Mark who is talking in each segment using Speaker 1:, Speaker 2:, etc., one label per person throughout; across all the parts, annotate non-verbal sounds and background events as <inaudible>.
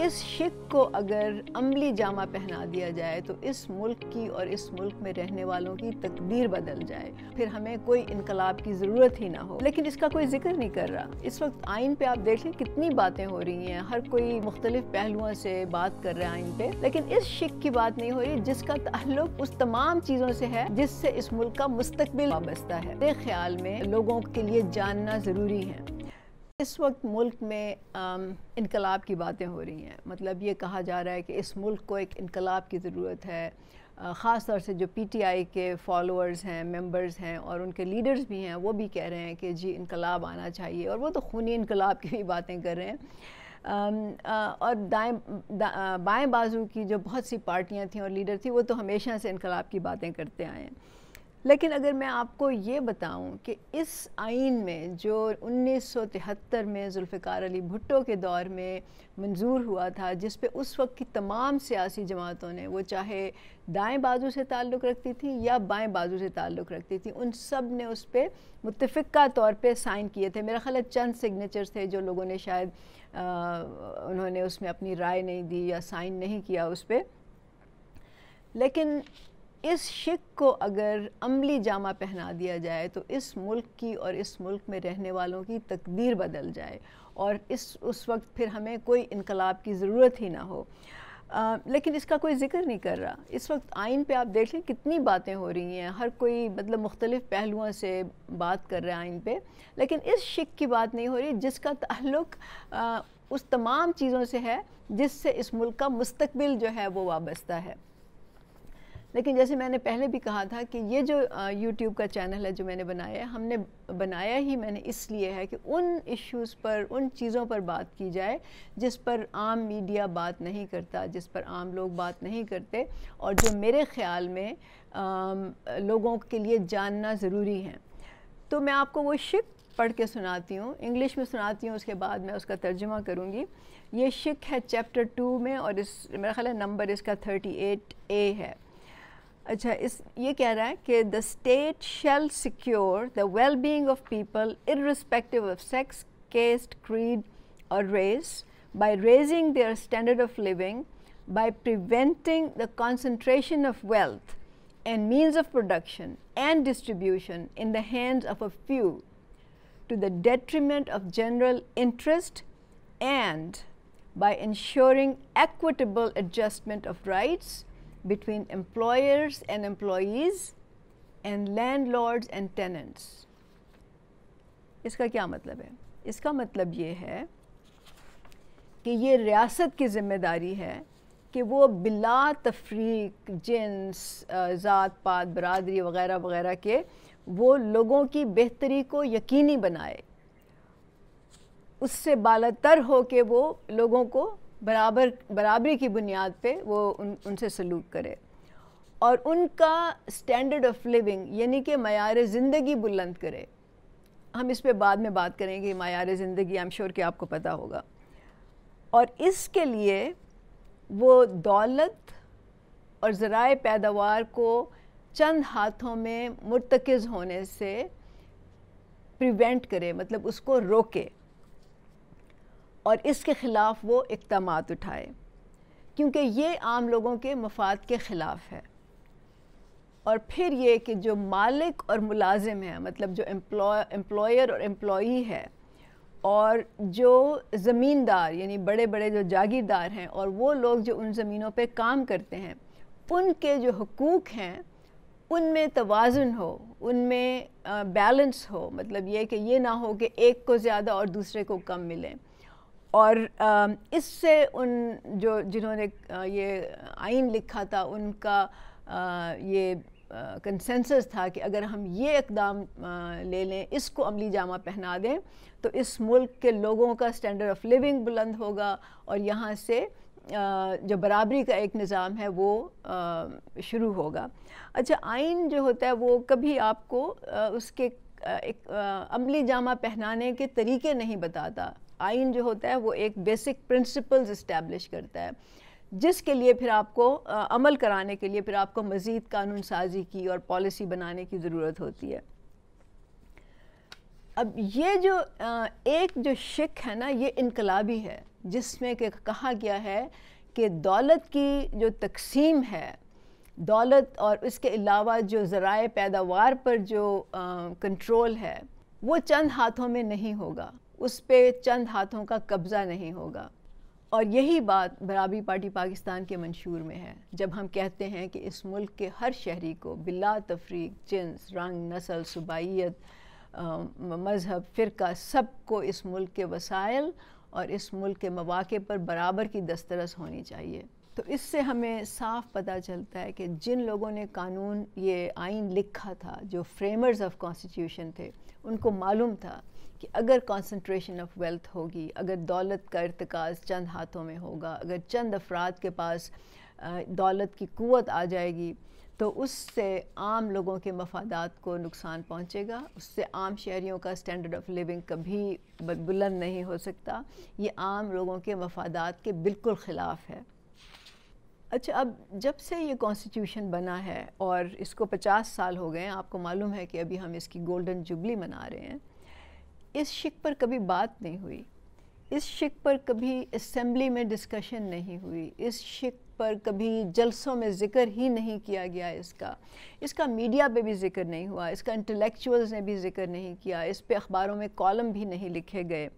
Speaker 1: इस शिक को अगर अमली जामा पहना दिया जाए तो इस मुल्क की और इस मुल्क में रहने वालों की तकदीर बदल जाए फिर हमें कोई इनकलाब की ज़रूरत ही ना हो लेकिन इसका कोई जिक्र नहीं कर रहा इस वक्त आइन पे आप देखें कितनी बातें हो रही हैं हर कोई मुख्तलिफ पहलुओं से बात कर रहा है आइन पे लेकिन इस शिक की बात नहीं हो रही जिसका ताल्लुक उस तमाम चीज़ों से है जिससे इस मुल्क का मुस्तबिल वाबस्ता है मेरे ख्याल में लोगों के लिए जानना ज़रूरी है इस वक्त मुल्क में इनकलाब की बातें हो रही हैं मतलब ये कहा जा रहा है कि इस मुल्क को एक इनकलाब की ज़रूरत है ख़ास तौर से जो पीटीआई के फॉलोअर्स हैं मेंबर्स हैं और उनके लीडर्स भी हैं वो भी कह रहे हैं कि जी इनकलाब आना चाहिए और वो तो खूनी इनकलाब की भी बातें कर रहे हैं और दाएं दा, बाएं बाजू की जो बहुत सी पार्टियां थीं और लीडर थी वो तो हमेशा से इनकलाब की बातें करते आए हैं लेकिन अगर मैं आपको ये बताऊं कि इस आइन में जो 1973 में जुल्फ़िकार अली भुट्टो के दौर में मंजूर हुआ था जिस पे उस वक्त की तमाम सियासी जमातों ने वो चाहे दाएं बाजू से ताल्लुक़ रखती थी या बाएं बाजू से ताल्लुक़ रखती थी उन सब ने उस पर मुतफ़ा तौर पे साइन किए थे मेरा ख्याल चंद सिग्नेचर थे जो लोगों ने शायद आ, उन्होंने उसमें अपनी राय नहीं दी या साइन नहीं किया उस पर लेकिन इस शिक को अगर अमली जामा पहना दिया जाए तो इस मुल्क की और इस मुल्क में रहने वालों की तकदीर बदल जाए और इस उस वक्त फिर हमें कोई इनकलाब की ज़रूरत ही ना हो आ, लेकिन इसका कोई जिक्र नहीं कर रहा इस वक्त आइन पे आप देख लें कितनी बातें हो रही हैं हर कोई मतलब मुख्तलिफ़ पहलुओं से बात कर रहा है आइन पे लेकिन इस शिक की बात नहीं हो रही जिसका ताल्लुक उस तमाम चीज़ों से है जिससे इस मुल्क का मुस्तबिल जो है वो वाबस्ता है लेकिन जैसे मैंने पहले भी कहा था कि ये जो यूट्यूब का चैनल है जो मैंने बनाया है हमने बनाया ही मैंने इसलिए है कि उन इश्यूज़ पर उन चीज़ों पर बात की जाए जिस पर आम मीडिया बात नहीं करता जिस पर आम लोग बात नहीं करते और जो मेरे ख्याल में आ, लोगों के लिए जानना ज़रूरी है तो मैं आपको वो शिक पढ़ के सुनाती हूँ इंग्लिश में सुनाती हूँ उसके बाद मैं उसका तर्जमा करूँगी ये शिक है चैप्टर टू में और इस मेरा ख्याल है नंबर इसका थर्टी एट ए है अच्छा इस ये कह रहा है कि the state shall secure the well being of people irrespective of sex caste, creed, or race by raising their standard of living, by preventing the concentration of wealth and means of production and distribution in the hands of a few to the detriment of general interest and by ensuring equitable adjustment of rights between employers and employees and landlords and tenants इसका क्या मतलब है इसका मतलब ये है कि ये रियासत की जिम्मेदारी है कि वो बिला तफरीक जिन्स ज़ात पात बरदरी वगैरह वगैरह के वो लोगों की बेहतरी को यकीनी बनाए उससे बालतर हो के वो लोगों को बराबर बराबरी की बुनियाद पे वो उन उनसे सलूक करे और उनका स्टैंडर्ड ऑफ लिविंग यानी कि मैार ज़िंदगी बुलंद करे हम इस पर बाद में बात करेंगे मैार ज़िंदगी आई एम श्योर कि आपको पता होगा और इसके लिए वो दौलत और ज़राए पैदावार को चंद हाथों में मुर्तकज़ होने से प्रिवेंट करे मतलब उसको रोके और इसके ख़िलाफ़ वो इकदाम उठाए क्योंकि ये आम लोगों के मफाद के ख़िलाफ़ है और फिर ये कि जो मालिक और मुलाजिम है मतलब जो एम्प्लॉयर और एम्प्लॉई है और जो ज़मींदार यानी बड़े बड़े जो जागीरदार हैं और वो लोग जो उन ज़मीनों पे काम करते हैं उनके जो हकूक़ हैं उनमें तोज़ुन हो उनमें बैलेंस हो मतलब ये कि ये ना हो कि एक को ज़्यादा और दूसरे को कम मिलें और इससे उन जो जिन्होंने ये आइन लिखा था उनका ये कंसेंसस था कि अगर हम ये इकदाम ले लें इसको अमली जामा पहना दें तो इस मुल्क के लोगों का स्टैंडर्ड ऑफ लिविंग बुलंद होगा और यहाँ से जो बराबरी का एक निज़ाम है वो शुरू होगा अच्छा आइन जो होता है वो कभी आपको उसके एक अमली जामा पहनाने के तरीके नहीं बताता आइन जो होता है वो एक बेसिक प्रिंसिपल्स इस्टेब्लिश करता है जिसके लिए फिर आपको आ, अमल कराने के लिए फिर आपको मज़ीद कानून साजी की और पॉलिसी बनाने की ज़रूरत होती है अब ये जो आ, एक जो शिक है ना ये इनकलाबी है जिसमें कि कहा गया है कि दौलत की जो तकसीम है दौलत और उसके अलावा जो ज़राए पैदावार पर जो कंट्रोल है वो चंद हाथों में नहीं होगा उस पर चंद हाथों का कब्ज़ा नहीं होगा और यही बात बराबरी पार्टी पाकिस्तान के मंशूर में है जब हम कहते हैं कि इस मुल्क के हर शहरी को बिला तफरीक जिन्स रंग नस्ल सूबाइत मज़हब फ़िरका सब को इस मुल्क के वसाइल और इस मुल्क के मौाक़े पर बराबर की दस्तरस होनी चाहिए तो इससे हमें साफ पता चलता है कि जिन लोगों ने कानून ये आइन लिखा था जो फ्रेमर्स ऑफ कॉन्स्टिट्यूशन थे उनको मालूम था कि अगर कंसंट्रेशन ऑफ वेल्थ होगी अगर दौलत का इरतकाज चंद हाथों में होगा अगर चंद अफराद के पास दौलत की क़वत आ जाएगी तो उससे आम लोगों के मफादात को नुकसान पहुंचेगा उससे आम शहरीों का स्टैंडर्ड ऑफ लिविंग कभी बुलंद नहीं हो सकता ये आम लोगों के मफादात के बिल्कुल ख़िलाफ़ है अच्छा अब जब से ये कॉन्स्टिट्यूशन बना है और इसको 50 साल हो गए हैं आपको मालूम है कि अभी हम इसकी गोल्डन जुबली मना रहे हैं इस शिक पर कभी बात नहीं हुई इस शिक पर कभी असम्बली में डिस्कशन नहीं हुई इस शिक पर कभी जलसों में ज़िक्र ही नहीं किया गया इसका इसका मीडिया पे भी जिक्र नहीं हुआ इसका इंटेलेक्चुअल्स ने भी जिक्र नहीं किया इस पे अखबारों में कॉलम भी नहीं लिखे गए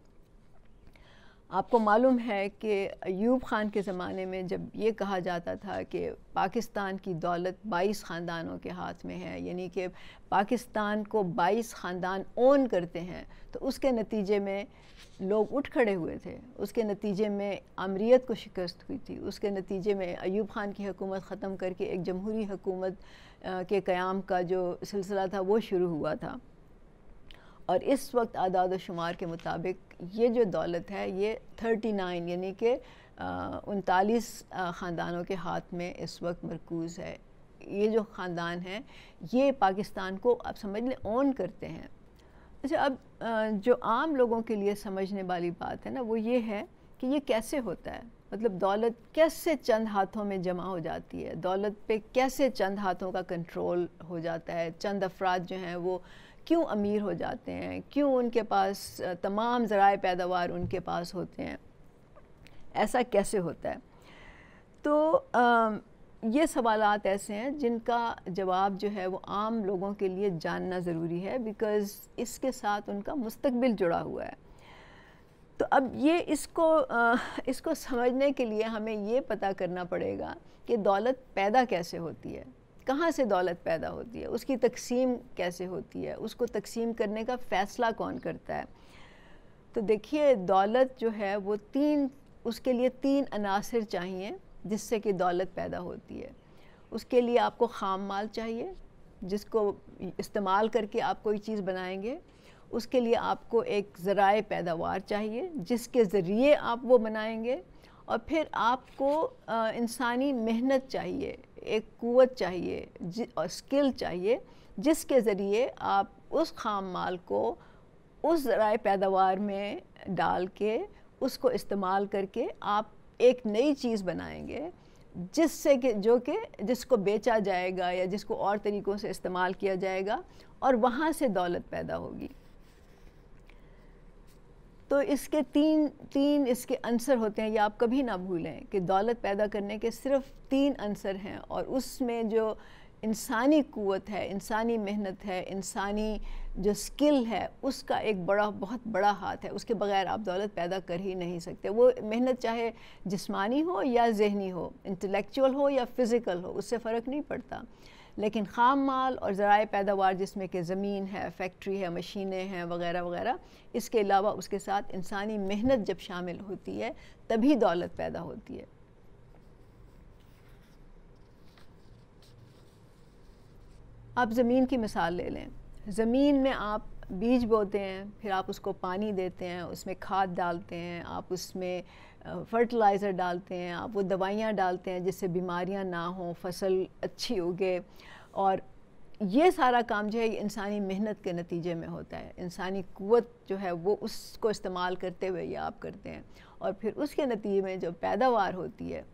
Speaker 1: आपको मालूम है कि अयूब ख़ान के ज़माने में जब ये कहा जाता था कि पाकिस्तान की दौलत 22 ख़ानदानों के हाथ में है यानी कि पाकिस्तान को 22 ख़ानदान ओन करते हैं तो उसके नतीजे में लोग उठ खड़े हुए थे उसके नतीजे में आमरीत को शिकस्त हुई थी उसके नतीजे में अयूब ख़ान की हुकूमत ख़त्म करके एक जमहूरी हुकूमत के क़्याम का जो सिलसिला था वो शुरू हुआ था और इस वक्त आदाद शुमार के मुताबिक ये जो दौलत है ये थर्टी नाइन यानी कि उनतालीस ख़ानदानों के हाथ में इस वक्त मरकूज़ है ये जो ख़ानदान हैं ये पाकिस्तान को आप समझ लें ऑन करते हैं अच्छा अब जो आम लोगों के लिए समझने वाली बात है ना वो ये है कि ये कैसे होता है मतलब दौलत कैसे चंद हाथों में जमा हो जाती है दौलत पे कैसे चंद हाथों का कंट्रोल हो जाता है चंद अफराद जो हैं वो क्यों अमीर हो जाते हैं क्यों उनके पास तमाम ज़रा पैदावार उनके पास होते हैं ऐसा कैसे होता है तो आ, ये सवाल ऐसे हैं जिनका जवाब जो है वो आम लोगों के लिए जानना ज़रूरी है बिकॉज़ इसके साथ उनका मुस्तबिल जुड़ा हुआ है तो अब ये इसको आ, इसको समझने के लिए हमें ये पता करना पड़ेगा कि दौलत पैदा कैसे होती है कहाँ से दौलत पैदा होती है उसकी तकसीम कैसे होती है उसको तकसीम करने का फ़ैसला कौन करता है तो देखिए दौलत जो है वो तीन उसके लिए तीन अनासर चाहिए जिससे कि दौलत पैदा होती है उसके लिए आपको खाम माल चाहिए जिसको इस्तेमाल करके आप कोई चीज़ बनाएंगे उसके लिए आपको एक ज़राए पैदावार चाहिए जिसके ज़रिए आप वो बनाएंगे और फिर आपको इंसानी मेहनत चाहिए एक कुत चाहिए और स्किल चाहिए जिसके ज़रिए आप उस खाम माल को उस ज़रा पैदावार में डाल के उसको इस्तेमाल करके आप एक नई चीज़ बनाएंगे जिससे कि जो कि जिसको बेचा जाएगा या जिसको और तरीक़ों से इस्तेमाल किया जाएगा और वहाँ से दौलत पैदा होगी तो इसके तीन तीन इसके अंसर होते हैं ये आप कभी ना भूलें कि दौलत पैदा करने के सिर्फ तीन अंसर हैं और उसमें जो इंसानी क़वत है इंसानी मेहनत है इंसानी जो स्किल है उसका एक बड़ा बहुत बड़ा हाथ है उसके बगैर आप दौलत पैदा कर ही नहीं सकते वो मेहनत चाहे जिस्मानी हो या जहनी हो इंटेलेक्चुअल हो या फ़िज़िकल हो उससे फ़र्क नहीं पड़ता लेकिन खाम माल और ज़रा पैदावार जिसमें कि ज़मीन है फैक्ट्री है मशीनें हैं वगैरह वगैरह इसके अलावा उसके साथ इंसानी मेहनत जब शामिल होती है तभी दौलत पैदा होती है आप ज़मीन की मिसाल ले लें ज़मीन में आप बीज बोते हैं फिर आप उसको पानी देते हैं उसमें खाद डालते हैं आप उसमें फर्टिलाइज़र डालते हैं आप वो दवाइयाँ डालते हैं जिससे बीमारियाँ ना हों फसल अच्छी उगे और ये सारा काम जो है इंसानी मेहनत के नतीजे में होता है इंसानी क़वत जो है वो उसको इस्तेमाल करते हुए ये आप करते हैं और फिर उसके नतीजे में जो पैदावार होती है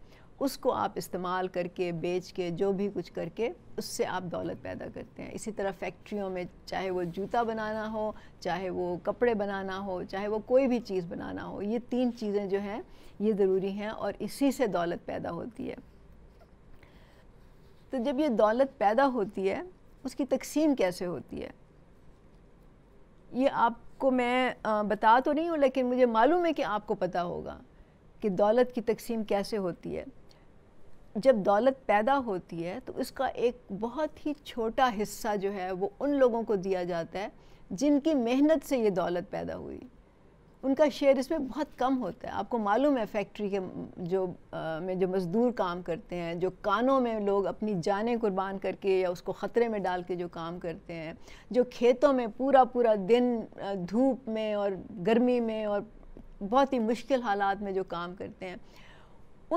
Speaker 1: उसको आप इस्तेमाल करके बेच के जो भी कुछ करके उससे आप दौलत पैदा करते हैं इसी तरह फैक्ट्रियों में चाहे वो जूता बनाना हो चाहे वो कपड़े बनाना हो चाहे वो कोई भी चीज़ बनाना हो ये तीन चीज़ें जो हैं ये ज़रूरी हैं और इसी से दौलत पैदा होती है तो जब ये दौलत पैदा होती है उसकी तकसीम कैसे होती है ये आपको मैं बता तो नहीं हूँ लेकिन मुझे मालूम है कि आपको पता होगा कि दौलत की तकसीम कैसे होती है जब दौलत पैदा होती है तो उसका एक बहुत ही छोटा हिस्सा जो है वो उन लोगों को दिया जाता है जिनकी मेहनत से ये दौलत पैदा हुई उनका शेयर इसमें बहुत कम होता है आपको मालूम है फैक्ट्री के जो आ, में जो मज़दूर काम करते हैं जो कानों में लोग अपनी जानें कुर्बान करके या उसको ख़तरे में डाल के जो काम करते हैं जो खेतों में पूरा पूरा दिन धूप में और गर्मी में और बहुत ही मुश्किल हालात में जो काम करते हैं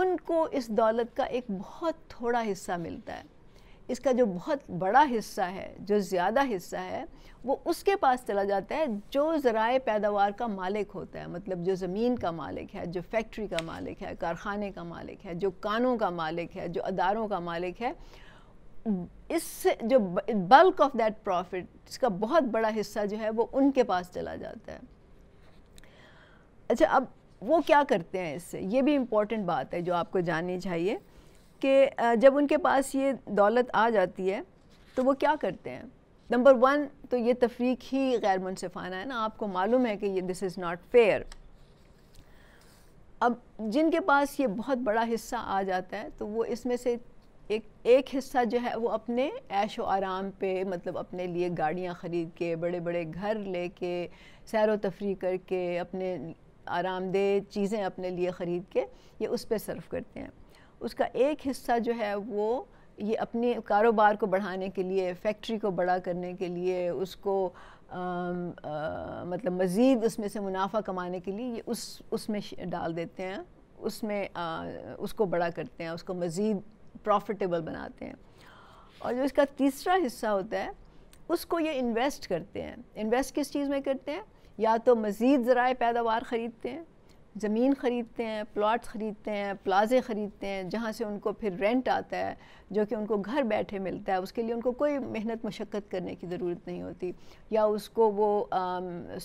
Speaker 1: उनको इस दौलत का एक बहुत थोड़ा हिस्सा मिलता है इसका जो बहुत बड़ा हिस्सा है जो ज़्यादा हिस्सा है वो उसके पास चला जाता है जो ज़राए पैदावार का मालिक होता है मतलब जो ज़मीन का मालिक है जो फैक्ट्री का मालिक है कारखाने का मालिक है जो कानों का मालिक है जो अदारों का मालिक है इस जो बल्क ऑफ दैट प्रॉफिट इसका बहुत बड़ा हिस्सा जो है वो उनके पास चला जाता है अच्छा अब वो क्या करते हैं इससे ये भी इम्पोर्टेंट बात है जो आपको जाननी चाहिए कि जब उनके पास ये दौलत आ जाती है तो वो क्या करते हैं नंबर वन तो ये तफरीक ही गैर मुनफाना है ना आपको मालूम है कि ये दिस इज़ नॉट फेयर अब जिनके पास ये बहुत बड़ा हिस्सा आ जाता है तो वो इसमें से एक एक हिस्सा जो है वो अपने ऐश व आराम पे मतलब अपने लिए गाड़ियाँ ख़रीद के बड़े बड़े घर ले के सैर व तफरी करके अपने आरामदेह चीज़ें अपने लिए ख़रीद के ये उस पर सर्व करते हैं उसका एक हिस्सा जो है वो ये अपने कारोबार को बढ़ाने के लिए फैक्ट्री को बड़ा करने के लिए उसको आ, आ, मतलब मज़ीद उसमें से मुनाफा कमाने के लिए ये उस उसमें डाल देते हैं उसमें उसको बड़ा करते हैं उसको मज़ीद प्रॉफिटेबल बनाते हैं और जो इसका तीसरा हिस्सा होता है उसको ये इन्वेस्ट करते हैं इन्वेस्ट किस चीज़ में करते हैं या तो मज़ीद ज़राए पैदावार ख़रीदते हैं ज़मीन ख़रीदते हैं प्लाट्स ख़रीदते हैं प्लाजे ख़रीदते हैं जहाँ से उनको फिर रेंट आता है जो कि उनको घर बैठे मिलता है उसके लिए उनको कोई मेहनत मशक्क़त करने की ज़रूरत नहीं होती या उसको वो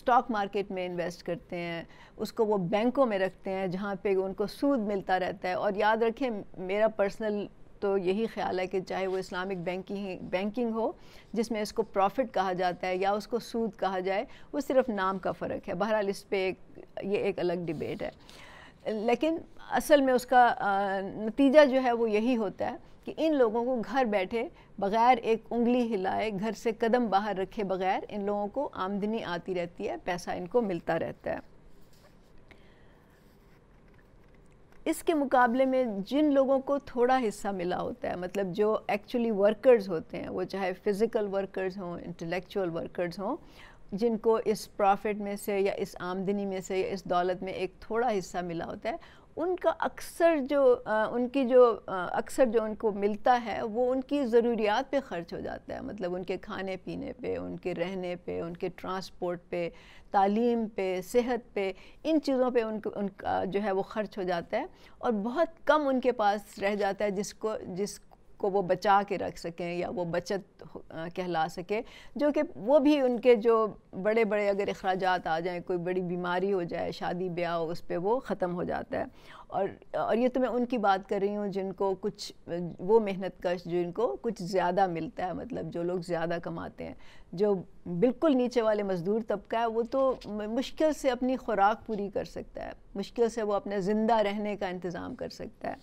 Speaker 1: स्टॉक मार्केट में इन्वेस्ट करते हैं उसको वो बैंकों में रखते हैं जहाँ पे उनको सूद मिलता रहता है और याद रखें मेरा पर्सनल तो यही ख्याल है कि चाहे वो इस्लामिक बैंकिंग बैंकिंग हो जिसमें इसको प्रॉफिट कहा जाता है या उसको सूद कहा जाए वो सिर्फ नाम का फ़र्क है बहरहाल इस पर एक ये एक अलग डिबेट है लेकिन असल में उसका नतीजा जो है वो यही होता है कि इन लोगों को घर बैठे बग़ैर एक उंगली हिलाए घर से कदम बाहर रखे बग़ैर इन लोगों को आमदनी आती रहती है पैसा इनको मिलता रहता है इसके मुकाबले में जिन लोगों को थोड़ा हिस्सा मिला होता है मतलब जो एक्चुअली वर्कर्स होते हैं वो चाहे फिज़िकल वर्कर्स हों इंटेलेक्चुअल वर्कर्स हों जिनको इस प्रॉफिट में से या इस आमदनी में से या इस दौलत में एक थोड़ा हिस्सा मिला होता है उनका अक्सर जो आ, उनकी जो अक्सर जो उनको मिलता है वो उनकी ज़रूरियात पे ख़र्च हो जाता है मतलब उनके खाने पीने पे उनके रहने पे उनके ट्रांसपोर्ट पे तालीम पे सेहत पे इन चीज़ों पे उनको उनका जो है वो ख़र्च हो जाता है और बहुत कम उनके पास रह जाता है जिसको जिस को वो बचा के रख सकें या वो बचत कहला सके जो कि वो भी उनके जो बड़े बड़े अगर अखराज आ जाएँ कोई बड़ी बीमारी हो जाए शादी ब्याह हो उस पर वो ख़त्म हो जाता है और और ये तो मैं उनकी बात कर रही हूँ जिनको कुछ वो मेहनत कश जिनको कुछ ज़्यादा मिलता है मतलब जो लोग ज़्यादा कमाते हैं जो बिल्कुल नीचे वाले मज़दूर तबका है वो तो मुश्किल से अपनी खुराक पूरी कर सकता है मुश्किल से वो अपने ज़िंदा रहने का इंतज़ाम कर सकता है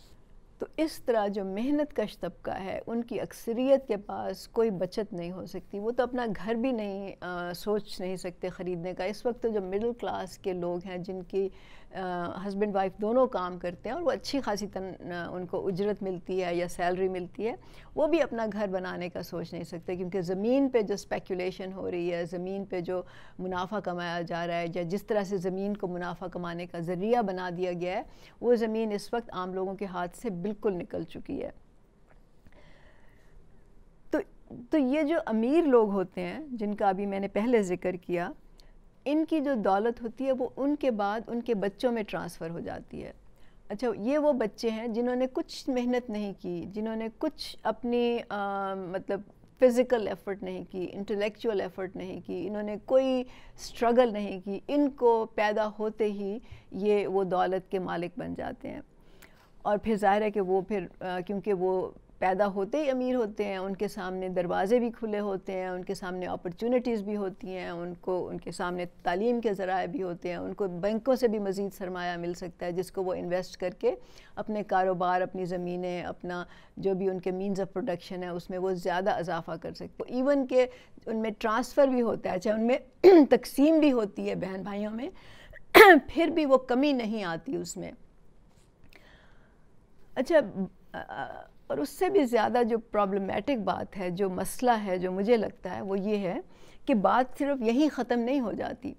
Speaker 1: तो इस तरह जो मेहनत कश तबका है उनकी अक्सरियत के पास कोई बचत नहीं हो सकती वो तो अपना घर भी नहीं आ, सोच नहीं सकते ख़रीदने का इस वक्त तो जो मिडिल क्लास के लोग हैं जिनकी हस्बैंड वाइफ दोनों काम करते हैं और वो अच्छी खासी तन उनको उजरत मिलती है या सैलरी मिलती है वो भी अपना घर बनाने का सोच नहीं सकते क्योंकि ज़मीन पे जो स्पेकुलेशन हो रही है ज़मीन पे जो मुनाफा कमाया जा रहा है या जिस तरह से ज़मीन को मुनाफा कमाने का ज़रिया बना दिया गया है वो ज़मीन इस वक्त आम लोगों के हाथ से बिल्कुल निकल चुकी है तो तो ये जो अमीर लोग होते हैं जिनका अभी मैंने पहले ज़िक्र किया इनकी जो दौलत होती है वो उनके बाद उनके बच्चों में ट्रांसफ़र हो जाती है अच्छा ये वो बच्चे हैं जिन्होंने कुछ मेहनत नहीं की जिन्होंने कुछ अपनी आ, मतलब फ़िज़िकल एफ़र्ट नहीं की इंटेलेक्चुअल एफ़र्ट नहीं की इन्होंने कोई स्ट्रगल नहीं की इनको पैदा होते ही ये वो दौलत के मालिक बन जाते हैं और फिर ज़ाहिर है कि वो फिर क्योंकि वो पैदा होते ही अमीर होते हैं उनके सामने दरवाज़े भी खुले होते हैं उनके सामने अपॉर्चुनिटीज़ भी होती हैं उनको उनके सामने तालीम के ज़रा भी होते हैं उनको बैंकों से भी मज़ीद सरमाया मिल सकता है जिसको वो इन्वेस्ट करके अपने कारोबार अपनी ज़मीनें अपना जो भी उनके मीनस ऑफ प्रोडक्शन है उसमें वो ज़्यादा इजाफ़ा कर सकते हैं इवन के उनमें ट्रांसफ़र भी होता है चाहे उनमें <clears throat> तकसीम भी होती है बहन भाइयों में <clears throat> फिर भी वो कमी नहीं आती उसमें अच्छा और उससे भी ज़्यादा जो प्रॉब्लमेटिक बात है जो मसला है जो मुझे लगता है वो ये है कि बात सिर्फ यहीं ख़त्म नहीं हो जाती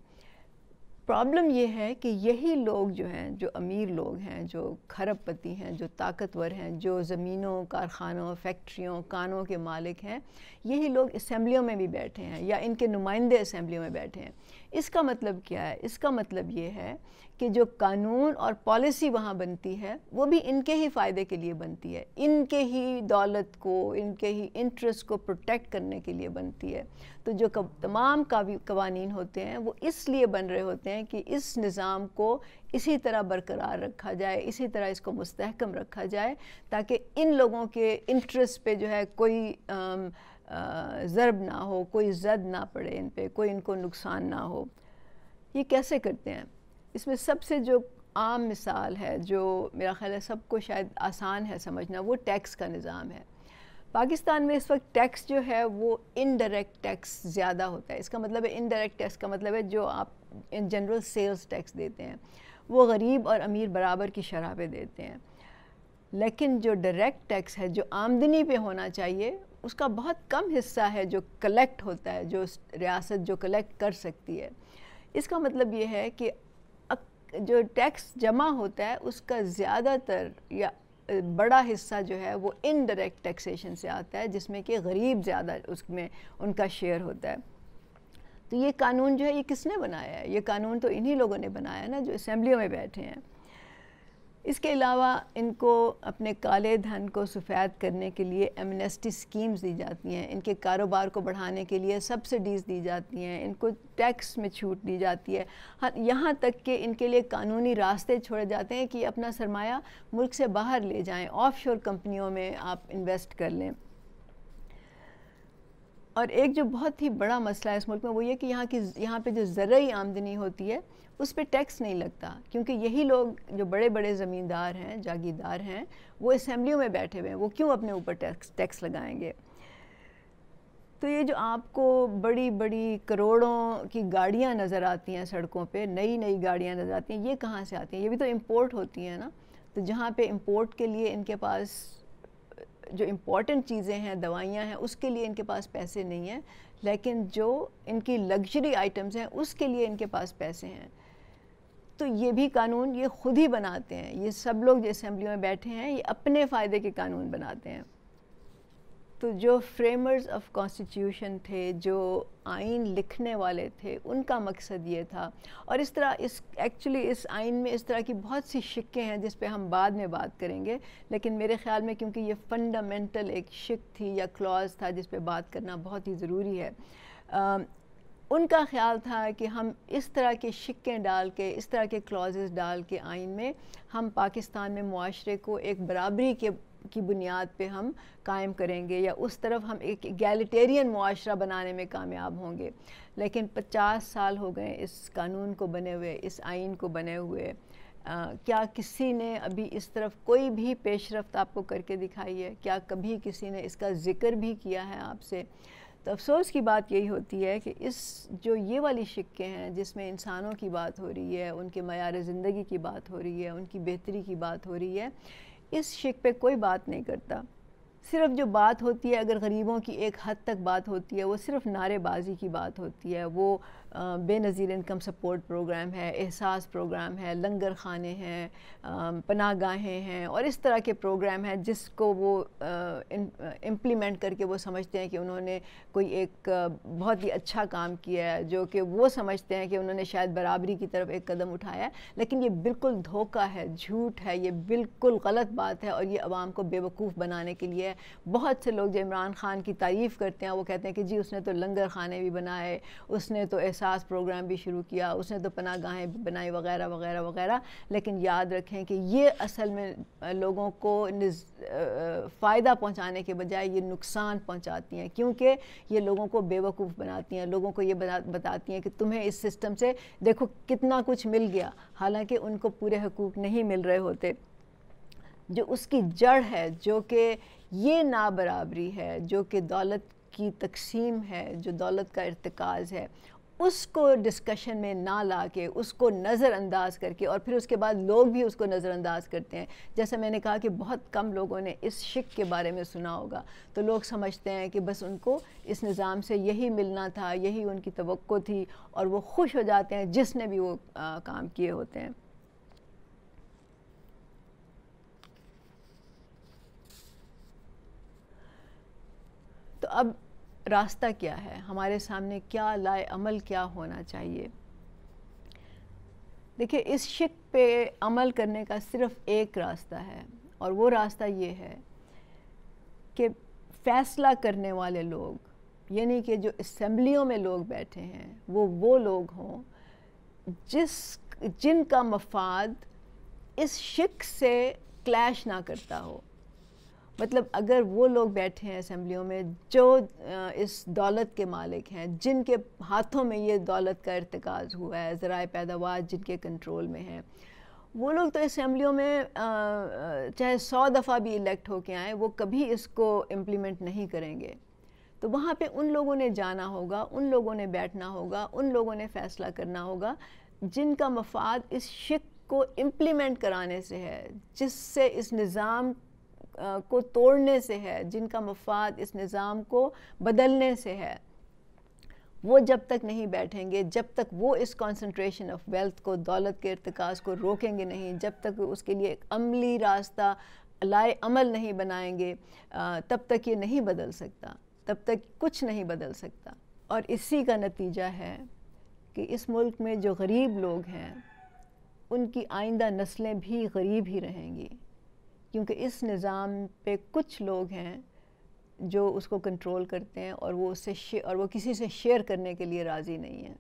Speaker 1: प्रॉब्लम ये है कि यही लोग जो हैं जो अमीर लोग हैं जो खरबपति हैं जो ताकतवर हैं जो ज़मीनों कारखानों फैक्ट्रियों कानों के मालिक हैं यही लोग असम्बलियों में भी बैठे हैं या इनके नुमाइंदे असम्बलियों में बैठे हैं इसका मतलब क्या है इसका मतलब ये है कि जो कानून और पॉलिसी वहाँ बनती है वो भी इनके ही फ़ायदे के लिए बनती है इनके ही दौलत को इनके ही इंटरेस्ट को प्रोटेक्ट करने के लिए बनती है तो जो कब, तमाम कवानीन होते हैं वो इसलिए बन रहे होते हैं कि इस निज़ाम को इसी तरह बरकरार रखा जाए इसी तरह इसको मुस्तहकम रखा जाए ताकि इन लोगों के इंटरेस्ट पे जो है कोई आ, ज़रब ना हो कोई जद ना पड़े इन पर कोई इनको नुकसान ना हो ये कैसे करते हैं इसमें सबसे जो आम मिसाल है जो मेरा ख्याल है सबको शायद आसान है समझना वो टैक्स का निज़ाम है पाकिस्तान में इस वक्त टैक्स जो है वो इनडायरेक्ट टैक्स ज़्यादा होता है इसका मतलब है इनडायरेक्ट टैक्स का मतलब है जो आप इन जनरल सेल्स टैक्स देते हैं वो गरीब और अमीर बराबर की शराह देते हैं लेकिन जो डायरेक्ट टैक्स है जो आमदनी पे होना चाहिए उसका बहुत कम हिस्सा है जो कलेक्ट होता है जो रियासत जो कलेक्ट कर सकती है इसका मतलब ये है कि जो टैक्स जमा होता है उसका ज़्यादातर या बड़ा हिस्सा जो है वो इनडायरेक्ट टैक्सेशन से आता है जिसमें कि गरीब ज़्यादा उसमें उनका शेयर होता है तो ये कानून जो है ये किसने बनाया है ये कानून तो इन्हीं लोगों ने बनाया है ना जो असम्बलियों में बैठे हैं इसके अलावा इनको अपने काले धन को सफ़ैद करने के लिए एमनेस्टी स्कीम्स दी जाती हैं इनके कारोबार को बढ़ाने के लिए सब्सिडीज़ दी जाती हैं इनको टैक्स में छूट दी जाती है हाँ यहाँ तक कि इनके लिए कानूनी रास्ते छोड़े जाते हैं कि अपना सरमाया मुल्क से बाहर ले जाएं ऑफशोर कंपनियों में आप इन्वेस्ट कर लें और एक जो बहुत ही बड़ा मसला है इस मुल्क में वो ये कि यहाँ की यहाँ पर जो ज़रूरी आमदनी होती है उस पर टैक्स नहीं लगता क्योंकि यही लोग जो बड़े बड़े ज़मींदार हैं जागीरदार हैं वो असम्बलियों में बैठे हुए हैं वो क्यों अपने ऊपर टैक्स टैक्स लगाएंगे तो ये जो आपको बड़ी बड़ी करोड़ों की गाड़ियाँ नज़र आती हैं सड़कों पे नई नई गाड़ियाँ नज़र आती हैं ये कहाँ से आती हैं ये भी तो इम्पोर्ट होती हैं ना तो जहाँ पे इम्पोर्ट के लिए इनके पास जो इम्पोर्टेंट चीज़ें हैं दवाइयाँ हैं उसके लिए इनके पास पैसे नहीं हैं लेकिन जो इनकी लग्जरी आइटम्स हैं उसके लिए इनके पास पैसे हैं तो ये भी कानून ये खुद ही बनाते हैं ये सब लोग जो असम्बली में बैठे हैं ये अपने फ़ायदे के कानून बनाते हैं तो जो फ्रेमर्स ऑफ कॉन्स्टिट्यूशन थे जो आइन लिखने वाले थे उनका मकसद ये था और इस तरह इस एक्चुअली इस आइन में इस तरह की बहुत सी शिक्के हैं जिस पे हम बाद में बात करेंगे लेकिन मेरे ख्याल में क्योंकि ये फंडामेंटल एक शिक थी या क्लॉज था जिस पे बात करना बहुत ही ज़रूरी है उनका ख्याल था कि हम इस तरह के शिक्के डाल के इस तरह के क्लॉजेस डाल के आइन में हम पाकिस्तान में माशरे को एक बराबरी के की बुनियाद पे हम कायम करेंगे या उस तरफ हम एक गैलिटेरियन माशरा बनाने में कामयाब होंगे लेकिन 50 साल हो गए इस कानून को बने हुए इस आइन को बने हुए आ, क्या किसी ने अभी इस तरफ कोई भी पेशरफ आपको करके दिखाई है क्या कभी किसी ने इसका ज़िक्र भी किया है आपसे तो अफसोस की बात यही होती है कि इस जो ये वाली शिक्के हैं जिसमें इंसानों की बात हो रही है उनके मैार ज़िंदगी की बात हो रही है उनकी बेहतरी की बात हो रही है इस शिक पे कोई बात नहीं करता सिर्फ जो बात होती है अगर गरीबों की एक हद तक बात होती है वो सिर्फ नारेबाजी की बात होती है वो बेनज़ीर इनकम सपोर्ट प्रोग्राम है एहसास प्रोग्राम है लंगर खाने हैं पनाह गाहें हैं और इस तरह के प्रोग्राम हैं जिसको वो इम्प्लीमेंट करके वो समझते हैं कि उन्होंने कोई एक बहुत ही अच्छा काम किया है जो कि वो समझते हैं कि उन्होंने शायद बराबरी की तरफ एक कदम उठाया है लेकिन ये बिल्कुल धोखा है झूठ है ये बिल्कुल गलत बात है और ये आवाम को बेवकूफ़ बनाने के लिए बहुत से लोग जो इमरान खान की तारीफ़ करते हैं वो कहते हैं कि जी उसने तो लंगर खाने भी बनाए उसने तो एहसास एहसास प्रोग्राम भी शुरू किया उसने तो पना गाहें बनाई वगैरह वगैरह वगैरह लेकिन याद रखें कि ये असल में लोगों को फ़ायदा पहुँचाने के बजाय ये नुकसान पहुँचाती हैं क्योंकि ये लोगों को बेवकूफ़ बनाती हैं लोगों को ये बताती हैं कि तुम्हें इस सिस्टम से देखो कितना कुछ मिल गया हालाँकि उनको पूरे हकूक़ नहीं मिल रहे होते जो उसकी जड़ है जो कि ये ना बराबरी है जो कि दौलत की तकसीम है जो दौलत का इरतकाज़ है उसको डिस्कशन में ना ला के उसको नज़रअंदाज करके और फिर उसके बाद लोग भी उसको नज़रअंदाज करते हैं जैसे मैंने कहा कि बहुत कम लोगों ने इस शिक के बारे में सुना होगा तो लोग समझते हैं कि बस उनको इस निज़ाम से यही मिलना था यही उनकी तो थी और वो खुश हो जाते हैं जिसने भी वो आ, काम किए होते हैं तो अब रास्ता क्या है हमारे सामने क्या लाए अमल क्या होना चाहिए देखिए इस शिक पे अमल करने का सिर्फ एक रास्ता है और वो रास्ता ये है कि फ़ैसला करने वाले लोग यानी कि जो इसम्बलियों में लोग बैठे हैं वो वो लोग हों जिस जिनका मफाद इस शिक से क्लैश ना करता हो मतलब अगर वो लोग बैठे हैं असम्बलियों में जो इस दौलत के मालिक हैं जिनके हाथों में ये दौलत का इरतकाज हुआ है ज़रा पैदावार जिनके कंट्रोल में है वो लोग तो असम्बलियों में चाहे सौ दफ़ा भी इलेक्ट होके आए वो कभी इसको इम्प्लीमेंट नहीं करेंगे तो वहाँ पे उन लोगों ने जाना होगा उन लोगों ने बैठना होगा उन लोगों ने फ़ैसला करना होगा जिनका मफाद इस शिक को इम्प्लीमेंट कराने से है जिससे इस निज़ाम को तोड़ने से है जिनका मफाद इस निज़ाम को बदलने से है वो जब तक नहीं बैठेंगे जब तक वो इस कॉन्सनट्रेशन ऑफ वेल्थ को दौलत के इरतकाज को रोकेंगे नहीं जब तक उसके लिए एक अमली रास्ता लाए अमल नहीं बनाएंगे तब तक ये नहीं बदल सकता तब तक कुछ नहीं बदल सकता और इसी का नतीजा है कि इस मुल्क में जो गरीब लोग हैं उनकी आइंदा नस्लें भी गरीब ही रहेंगी क्योंकि इस निज़ाम पे कुछ लोग हैं जो उसको कंट्रोल करते हैं और वो उससे और वो किसी से शेयर करने के लिए राज़ी नहीं है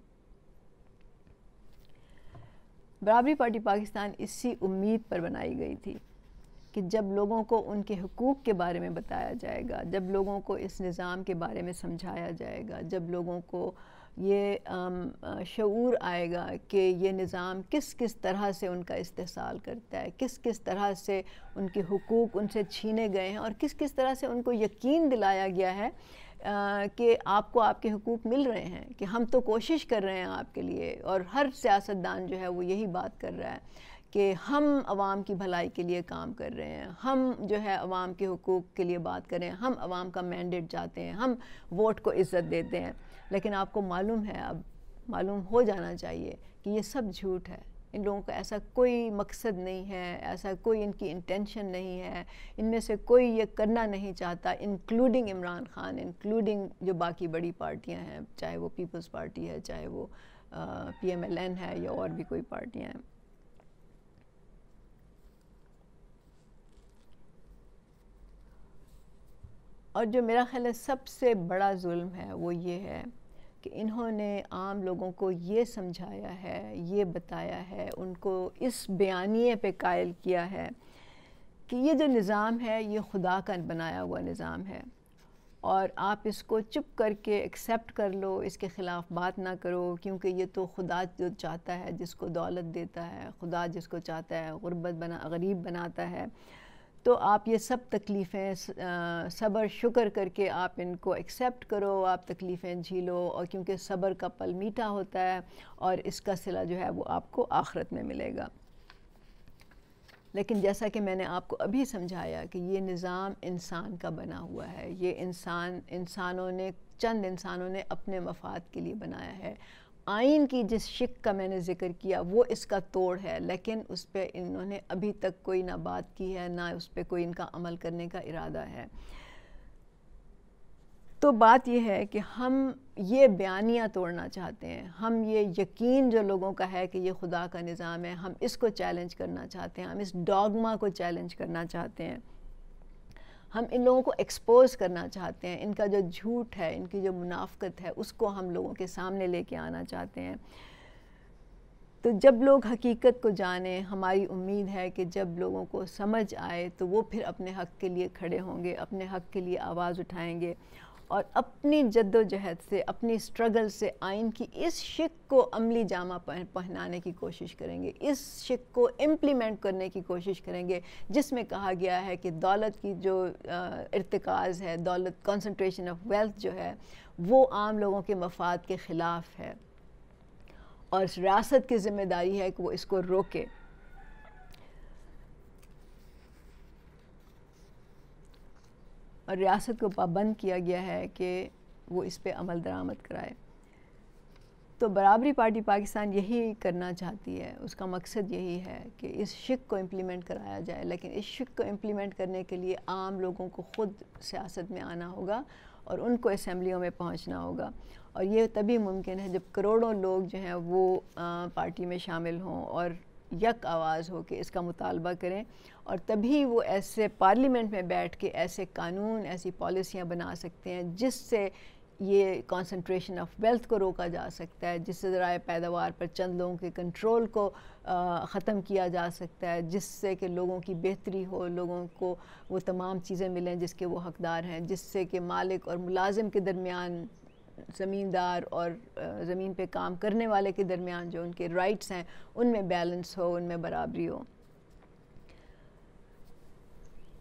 Speaker 1: बराबरी पार्टी पाकिस्तान इसी उम्मीद पर बनाई गई थी कि जब लोगों को उनके हकूक़ के बारे में बताया जाएगा जब लोगों को इस निज़ाम के बारे में समझाया जाएगा जब लोगों को ये शूर आएगा कि ये निज़ाम किस किस तरह से उनका इस्तेसाल करता है किस किस तरह से उनके हकूक़ उनसे छीने गए हैं और किस किस तरह से उनको यकीन दिलाया गया है कि आपको आपके हकूक़ मिल रहे हैं कि हम तो कोशिश कर रहे हैं आपके लिए और हर सियासतदान जो है वो यही बात कर रहा है कि हम आवाम की भलाई के लिए काम कर रहे हैं हम जो है आवाम के हकूक़ के लिए बात करें हम आवाम का मैंडेट जाते हैं हम वोट को इज़्ज़त देते हैं लेकिन आपको मालूम है अब मालूम हो जाना चाहिए कि ये सब झूठ है इन लोगों का ऐसा कोई मकसद नहीं है ऐसा कोई इनकी इंटेंशन नहीं है इनमें से कोई ये करना नहीं चाहता इंक्लूडिंग इमरान खान इंक्लूडिंग जो बाकी बड़ी पार्टियां हैं चाहे वो पीपल्स पार्टी है चाहे वो पीएमएलएन है या और भी कोई पार्टियां हैं और जो मेरा ख्याल है सबसे बड़ा जुल्म है वो ये है कि इन्होंने आम लोगों को ये समझाया है ये बताया है उनको इस बयानी पे कायल किया है कि ये जो निज़ाम है ये खुदा का बनाया हुआ निज़ाम है और आप इसको चुप करके एक्सेप्ट कर लो इसके ख़िलाफ़ बात ना करो क्योंकि ये तो खुदा जो चाहता है जिसको दौलत देता है खुदा जिसको चाहता है गुरबत बना गरीब बनाता है तो आप ये सब तकलीफ़ें सब्र शुक्र करके आप इनको एक्सेप्ट करो आप तकलीफ़ें झीलो और क्योंकि सब्र का पल मीठा होता है और इसका सिला जो है वो आपको आखरत में मिलेगा लेकिन जैसा कि मैंने आपको अभी समझाया कि ये निज़ाम इंसान का बना हुआ है ये इंसान इंसानों ने चंद इंसानों ने अपने मफाद के लिए बनाया है आइन की जिस शिक का मैंने ज़िक्र किया वो इसका तोड़ है लेकिन उस पर इन्होंने अभी तक कोई ना बात की है ना उस पर कोई इनका अमल करने का इरादा है तो बात यह है कि हम ये बयानियाँ तोड़ना चाहते हैं हम ये यकीन जो लोगों का है कि ये खुदा का निज़ाम है हम इसको चैलेंज करना चाहते हैं हम इस डॉगमा को चैलेंज करना चाहते हैं हम इन लोगों को एक्सपोज करना चाहते हैं इनका जो झूठ है इनकी जो मुनाफ्त है उसको हम लोगों के सामने लेके आना चाहते हैं तो जब लोग हकीकत को जाने हमारी उम्मीद है कि जब लोगों को समझ आए तो वो फिर अपने हक़ के लिए खड़े होंगे अपने हक़ के लिए आवाज़ उठाएंगे और अपनी जद्दोजहद से अपनी स्ट्रगल से आइन की इस शिक को अमली जामा पहनाने की कोशिश करेंगे इस शिक को इम्प्लीमेंट करने की कोशिश करेंगे जिसमें कहा गया है कि दौलत की जो इरतकाज़ है दौलत कंसनट्रेशन ऑफ वेल्थ जो है वो आम लोगों के मफाद के ख़िलाफ़ है और रियासत की ज़िम्मेदारी है कि वो इसको रोके रियासत को पाबंद किया गया है कि वो इस पर अमल दरामद कराए तो बराबरी पार्टी पाकिस्तान यही करना चाहती है उसका मकसद यही है कि इस शिक को इम्प्लीमेंट कराया जाए लेकिन इस शिक को इम्प्लीमेंट करने के लिए आम लोगों को ख़ुद सियासत में आना होगा और उनको असम्बलियों में पहुंचना होगा और ये तभी मुमकिन है जब करोड़ों लोग जो हैं वो आ, पार्टी में शामिल हों और यक आवाज़ हो के इसका मुतालबा करें और तभी वो ऐसे पार्लियामेंट में बैठ के ऐसे कानून ऐसी पॉलिसियाँ बना सकते हैं जिससे ये कंसंट्रेशन ऑफ वेल्थ को रोका जा सकता है जिससे ज़रा पैदावार पर चंद लोगों के कंट्रोल को ख़त्म किया जा सकता है जिससे कि लोगों की बेहतरी हो लोगों को वो तमाम चीज़ें मिलें जिसके वो हकदार हैं जिससे कि मालिक और मुलाजिम के दरमियान ज़मींदार और ज़मीन पे काम करने वाले के दरमियान जो उनके राइट्स हैं उनमें बैलेंस हो उनमें बराबरी हो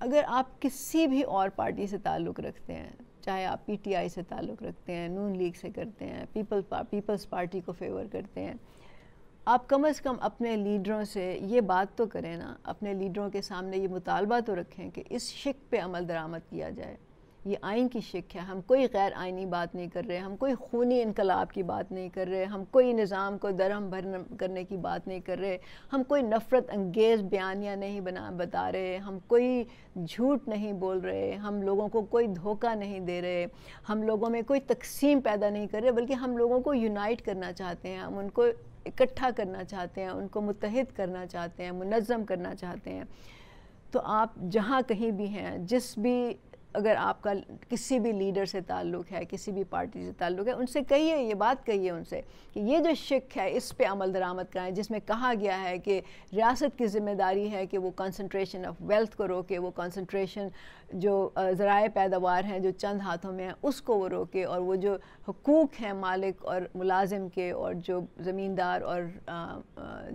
Speaker 1: अगर आप किसी भी और पार्टी से ताल्लुक़ रखते हैं चाहे आप पीटीआई से ताल्लुक़ रखते हैं नून लीग से करते हैं पीपल पा, पीपल्स पार्टी को फेवर करते हैं आप कम अज़ कम अपने लीडरों से ये बात तो करें ना अपने लीडरों के सामने ये मुतालबा तो रखें कि इस शिक पे अमल दरामद किया जाए ये आइन की शिक है हम कोई गैर आइनी बात नहीं कर रहे हम कोई खूनी इनकलाब की बात नहीं कर रहे हम कोई निज़ाम को दरहम भर करने की बात नहीं कर रहे हम कोई नफ़रत अंगेज़ बयानियाँ नहीं बना बता रहे हम कोई झूठ नहीं बोल रहे हम लोगों को कोई धोखा नहीं दे रहे हम लोगों में कोई तकसीम पैदा नहीं कर रहे बल्कि हम लोगों को यूनाइट करना चाहते हैं हम उनको इकट्ठा करना चाहते हैं उनको मुतहद करना चाहते हैं मुनज़म करना चाहते हैं तो आप जहाँ कहीं भी हैं जिस भी अगर आपका किसी भी लीडर से ताल्लुक़ है किसी भी पार्टी से ताल्लुक़ है उनसे कहिए ये बात कहिए उनसे कि ये जो शिक है इस पर अमल दरामद कराएं जिसमें कहा गया है कि रियासत की जिम्मेदारी है कि वो कंसनट्रेशन ऑफ वेल्थ को रोके वो कंसंट्रेशन जो ज़राए पैदावार हैं जो चंद हाथों में हैं उसको वो रोके और वो जो हकूक़ हैं मालिक और मुलाजिम के और जो ज़मींदार और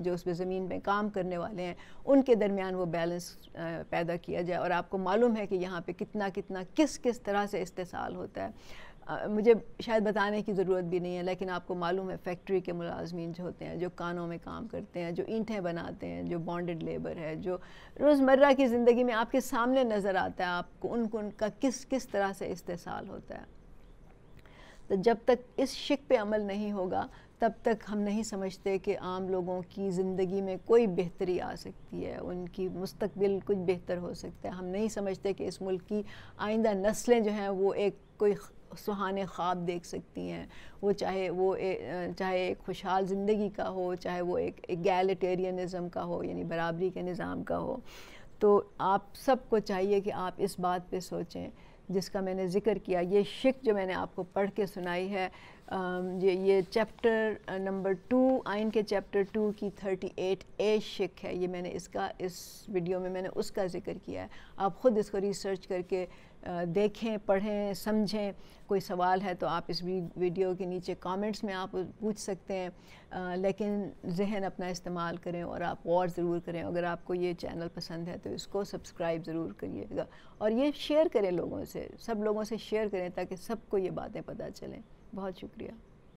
Speaker 1: जो उस पर ज़मीन में काम करने वाले हैं उनके दरमियान वो बैलेंस पैदा किया जाए और आपको मालूम है कि यहाँ पर कितना कितना किस किस तरह से इस्तेसाल होता है आ, मुझे शायद बताने की ज़रूरत भी नहीं है लेकिन आपको मालूम है फैक्ट्री के मुलाजमीन जो होते हैं जो कानों में काम करते हैं जो ईंटें बनाते हैं जो बॉन्डेड लेबर है जो रोज़मर्रा की ज़िंदगी में आपके सामने नज़र आता है आपको उनको उनका किस किस तरह से इस्तेसाल होता है तो जब तक इस शिक पे अमल नहीं होगा तब तक हम नहीं समझते कि आम लोगों की ज़िंदगी में कोई बेहतरी आ सकती है उनकी मुस्तबिल कुछ बेहतर हो सकता है हम नहीं समझते कि इस मुल्क की आइंदा नस्लें जो हैं वो एक कोई सुहाने ख्वाब देख सकती हैं वो चाहे वो ए, चाहे एक खुशहाल ज़िंदगी का हो चाहे वो एक एगेलिटेरियनिज़म का हो यानी बराबरी के निज़ाम का हो तो आप सबको चाहिए कि आप इस बात पे सोचें जिसका मैंने ज़िक्र किया ये शिक जो मैंने आपको पढ़ के सुनाई है ये ये चैप्टर नंबर टू आइन के चैप्टर टू की थर्टी एट ए शिक है ये मैंने इसका इस वीडियो में मैंने उसका ज़िक्र किया है आप ख़ुद इसको रिसर्च करके देखें पढ़ें समझें कोई सवाल है तो आप इस वीडियो के नीचे कमेंट्स में आप पूछ सकते हैं आ, लेकिन जहन अपना इस्तेमाल करें और आप और ज़रूर करें अगर आपको ये चैनल पसंद है तो इसको सब्सक्राइब ज़रूर करिएगा और ये शेयर करें लोगों से सब लोगों से शेयर करें ताकि सबको ये बातें पता चलें बहुत शुक्रिया